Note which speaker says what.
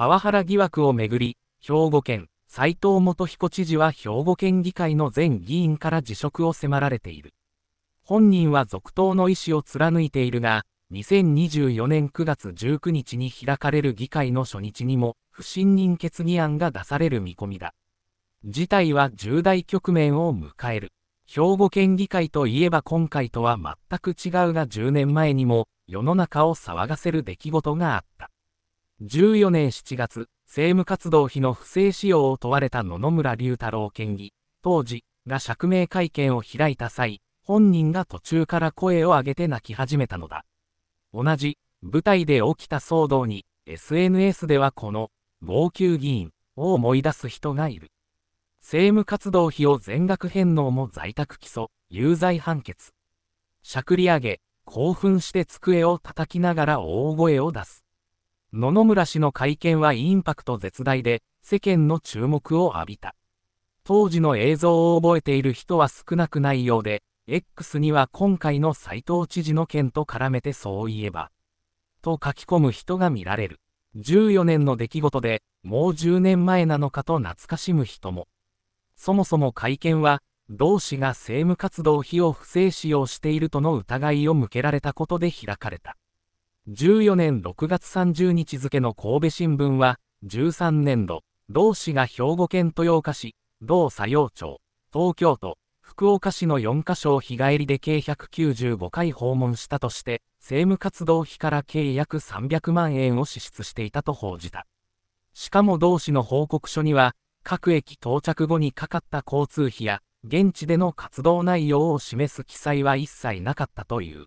Speaker 1: パワハラ疑惑をめぐり、兵庫県、斉藤元彦知事は兵庫県議会の前議員から辞職を迫られている。本人は続投の意思を貫いているが、2024年9月19日に開かれる議会の初日にも、不信任決議案が出される見込みだ。事態は重大局面を迎える。兵庫県議会といえば今回とは全く違うが10年前にも世の中を騒がせる出来事があった。14年7月、政務活動費の不正使用を問われた野々村隆太郎県議、当時、が釈明会見を開いた際、本人が途中から声を上げて泣き始めたのだ。同じ、舞台で起きた騒動に、SNS ではこの、号泣議員を思い出す人がいる。政務活動費を全額返納も在宅起訴、有罪判決。しゃくり上げ、興奮して机を叩きながら大声を出す。野々村氏の会見はインパクト絶大で、世間の注目を浴びた。当時の映像を覚えている人は少なくないようで、X には今回の斎藤知事の件と絡めてそういえば、と書き込む人が見られる。14年の出来事で、もう10年前なのかと懐かしむ人も。そもそも会見は、同氏が政務活動費を不正使用しているとの疑いを向けられたことで開かれた。1 4年6月30日付の神戸新聞は、13年度、同市が兵庫県豊岡市、同佐用町、東京都、福岡市の4カ所を日帰りで計195回訪問したとして、政務活動費から計約300万円を支出していたと報じた。しかも同市の報告書には、各駅到着後にかかった交通費や、現地での活動内容を示す記載は一切なかったという。